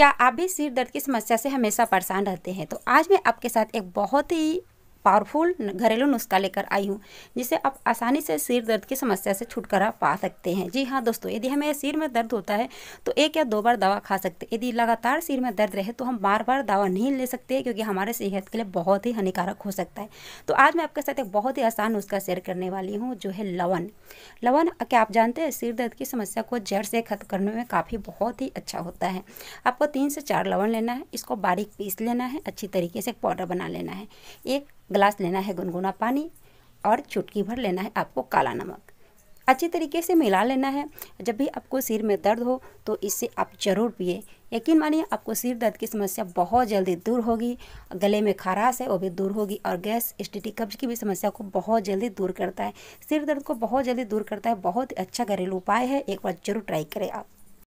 क्या आप भी सिर दर्द की समस्या से हमेशा परेशान रहते हैं तो आज मैं आपके साथ एक बहुत ही पावरफुल घरेलू नुस्खा लेकर आई हूँ जिसे आप आसानी से सिर दर्द की समस्या से छुटकारा पा सकते हैं जी हाँ दोस्तों यदि हमें सिर में दर्द होता है तो एक या दो बार दवा खा सकते हैं यदि लगातार सिर में दर्द रहे तो हम बार बार दवा नहीं ले सकते क्योंकि हमारे सेहत के लिए बहुत ही हानिकारक हो सकता है तो आज मैं आपके साथ एक बहुत ही आसान नुस्खा शेयर करने वाली हूँ जो है लवन लवन क्या आप जानते हैं सिर दर्द की समस्या को जड़ से खत्म करने में काफ़ी बहुत ही अच्छा होता है आपको तीन से चार लवन लेना है इसको बारीक पीस लेना है अच्छी तरीके से एक पाउडर बना लेना है एक ग्लास लेना है गुनगुना पानी और चुटकी भर लेना है आपको काला नमक अच्छे तरीके से मिला लेना है जब भी आपको सिर में दर्द हो तो इससे आप ज़रूर पिए यकीन मानिए आपको सिर दर्द की समस्या बहुत जल्दी दूर होगी गले में खराश है वो भी दूर होगी और गैस स्टिटी कब्ज की भी समस्या को बहुत जल्दी दूर करता है सिर दर्द को बहुत जल्दी दूर करता है बहुत अच्छा घरेलू उपाय है एक बार जरूर ट्राई करें आप